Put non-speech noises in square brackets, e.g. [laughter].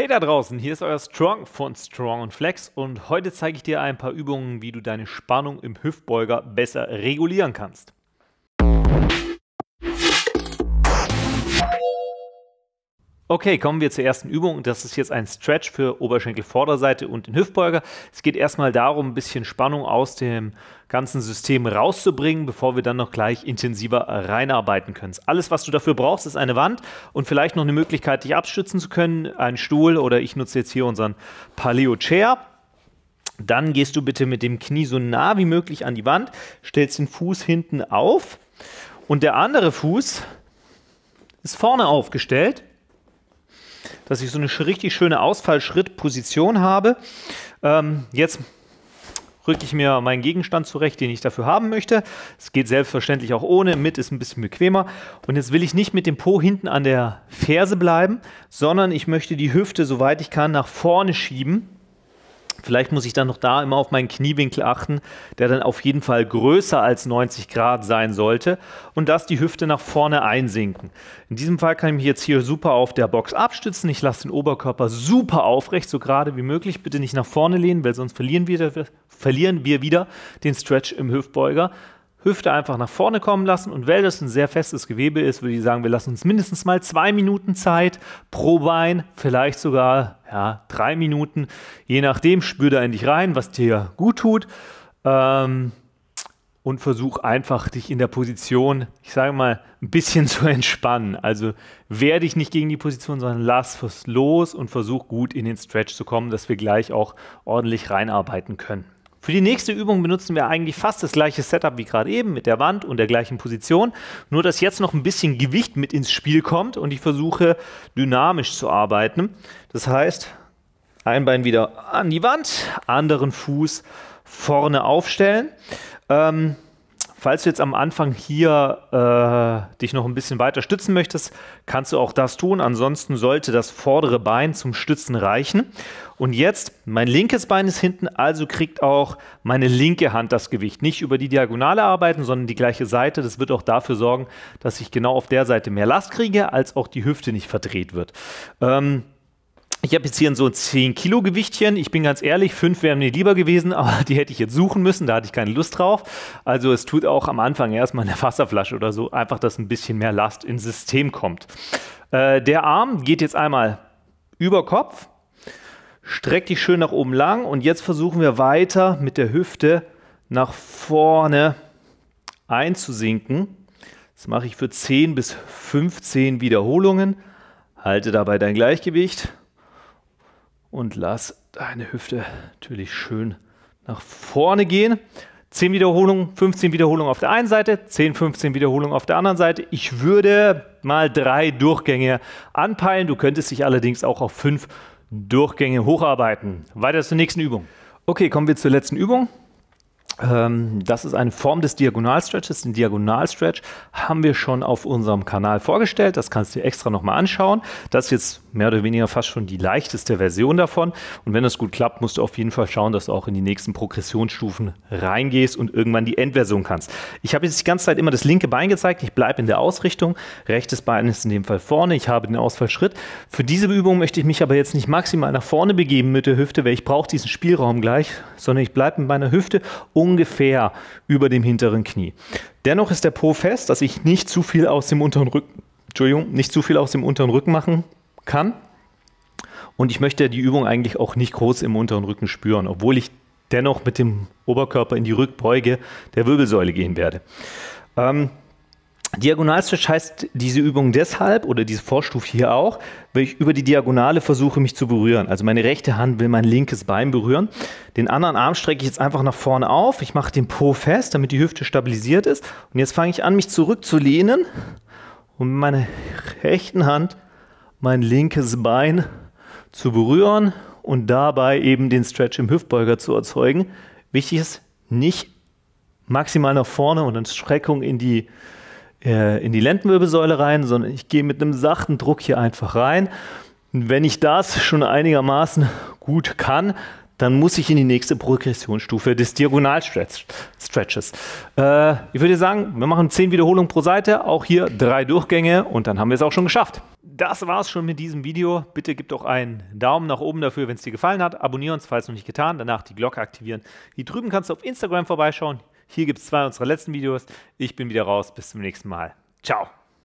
Hey da draußen, hier ist euer Strong von Strong und Flex und heute zeige ich dir ein paar Übungen, wie du deine Spannung im Hüftbeuger besser regulieren kannst. Okay, kommen wir zur ersten Übung. Das ist jetzt ein Stretch für Oberschenkel, Vorderseite und den Hüftbeuger. Es geht erstmal darum, ein bisschen Spannung aus dem ganzen System rauszubringen, bevor wir dann noch gleich intensiver reinarbeiten können. Alles, was du dafür brauchst, ist eine Wand und vielleicht noch eine Möglichkeit, dich abstützen zu können, einen Stuhl oder ich nutze jetzt hier unseren Paleo Chair. Dann gehst du bitte mit dem Knie so nah wie möglich an die Wand, stellst den Fuß hinten auf und der andere Fuß ist vorne aufgestellt dass ich so eine richtig schöne Ausfallschrittposition habe. Ähm, jetzt rücke ich mir meinen Gegenstand zurecht, den ich dafür haben möchte. Es geht selbstverständlich auch ohne, mit ist ein bisschen bequemer. Und jetzt will ich nicht mit dem Po hinten an der Ferse bleiben, sondern ich möchte die Hüfte, soweit ich kann, nach vorne schieben. Vielleicht muss ich dann noch da immer auf meinen Kniewinkel achten, der dann auf jeden Fall größer als 90 Grad sein sollte und dass die Hüfte nach vorne einsinken. In diesem Fall kann ich mich jetzt hier super auf der Box abstützen. Ich lasse den Oberkörper super aufrecht, so gerade wie möglich. Bitte nicht nach vorne lehnen, weil sonst verlieren wir, verlieren wir wieder den Stretch im Hüftbeuger. Hüfte einfach nach vorne kommen lassen und weil das ein sehr festes Gewebe ist, würde ich sagen, wir lassen uns mindestens mal zwei Minuten Zeit pro Bein, vielleicht sogar ja, drei Minuten. Je nachdem, spür da in dich rein, was dir gut tut. Ähm, und versuch einfach, dich in der Position, ich sage mal, ein bisschen [laughs] zu entspannen. Also wehr dich nicht gegen die Position, sondern lass was los und versuch gut in den Stretch zu kommen, dass wir gleich auch ordentlich reinarbeiten können. Für die nächste Übung benutzen wir eigentlich fast das gleiche Setup wie gerade eben mit der Wand und der gleichen Position, nur dass jetzt noch ein bisschen Gewicht mit ins Spiel kommt und ich versuche dynamisch zu arbeiten. Das heißt, ein Bein wieder an die Wand, anderen Fuß vorne aufstellen. Ähm, Falls du jetzt am Anfang hier äh, dich noch ein bisschen weiter stützen möchtest, kannst du auch das tun. Ansonsten sollte das vordere Bein zum Stützen reichen. Und jetzt, mein linkes Bein ist hinten, also kriegt auch meine linke Hand das Gewicht. Nicht über die Diagonale arbeiten, sondern die gleiche Seite. Das wird auch dafür sorgen, dass ich genau auf der Seite mehr Last kriege, als auch die Hüfte nicht verdreht wird. Ähm, ich habe jetzt hier so ein 10 Kilo Gewichtchen. Ich bin ganz ehrlich, fünf wären mir lieber gewesen, [laughs] aber die hätte ich jetzt suchen müssen, da hatte ich keine Lust drauf. Also es tut auch am Anfang erstmal eine Wasserflasche oder so, einfach, dass ein bisschen mehr Last ins System kommt. Äh, der Arm geht jetzt einmal über Kopf, streckt dich schön nach oben lang und jetzt versuchen wir weiter mit der Hüfte nach vorne einzusinken. Das mache ich für 10 bis 15 Wiederholungen. Halte dabei dein Gleichgewicht und lass deine Hüfte natürlich schön nach vorne gehen. 10 Wiederholungen, 15 Wiederholungen auf der einen Seite, 10, 15 Wiederholungen auf der anderen Seite. Ich würde mal drei Durchgänge anpeilen. Du könntest dich allerdings auch auf fünf Durchgänge hocharbeiten. Weiter zur nächsten Übung. Okay, kommen wir zur letzten Übung. Ähm, das ist eine Form des Diagonalstretches. Den Diagonalstretch haben wir schon auf unserem Kanal vorgestellt. Das kannst du dir extra nochmal anschauen. Das ist jetzt mehr oder weniger fast schon die leichteste Version davon. Und wenn das gut klappt, musst du auf jeden Fall schauen, dass du auch in die nächsten Progressionsstufen reingehst und irgendwann die Endversion kannst. Ich habe jetzt die ganze Zeit immer das linke Bein gezeigt. Ich bleibe in der Ausrichtung. Rechtes Bein ist in dem Fall vorne. Ich habe den Ausfallschritt. Für diese Übung möchte ich mich aber jetzt nicht maximal nach vorne begeben mit der Hüfte, weil ich brauche diesen Spielraum gleich, sondern ich bleibe mit meiner Hüfte um ungefähr über dem hinteren Knie. Dennoch ist der Po fest, dass ich nicht zu viel aus dem unteren Rücken, Entschuldigung, nicht zu viel aus dem unteren Rücken machen kann. Und ich möchte die Übung eigentlich auch nicht groß im unteren Rücken spüren, obwohl ich dennoch mit dem Oberkörper in die Rückbeuge der Wirbelsäule gehen werde. Ähm, Diagonalswitch heißt diese Übung deshalb oder diese Vorstufe hier auch, weil ich über die Diagonale versuche, mich zu berühren. Also meine rechte Hand will mein linkes Bein berühren. Den anderen Arm strecke ich jetzt einfach nach vorne auf. Ich mache den Po fest, damit die Hüfte stabilisiert ist. Und jetzt fange ich an, mich zurückzulehnen und mit meiner rechten Hand mein linkes Bein zu berühren und dabei eben den Stretch im Hüftbeuger zu erzeugen. Wichtig ist, nicht maximal nach vorne und dann Streckung in die äh, in die Lendenwirbelsäule rein, sondern ich gehe mit einem sachten Druck hier einfach rein. Und wenn ich das schon einigermaßen gut kann, dann muss ich in die nächste Progressionsstufe des Diagonalstretches. Äh, ich würde sagen, wir machen 10 Wiederholungen pro Seite, auch hier drei Durchgänge und dann haben wir es auch schon geschafft. Das war es schon mit diesem Video. Bitte gebt doch einen Daumen nach oben dafür, wenn es dir gefallen hat. Abonnier uns, falls noch nicht getan. Danach die Glocke aktivieren. Hier drüben kannst du auf Instagram vorbeischauen. Hier gibt es zwei unserer letzten Videos. Ich bin wieder raus. Bis zum nächsten Mal. Ciao.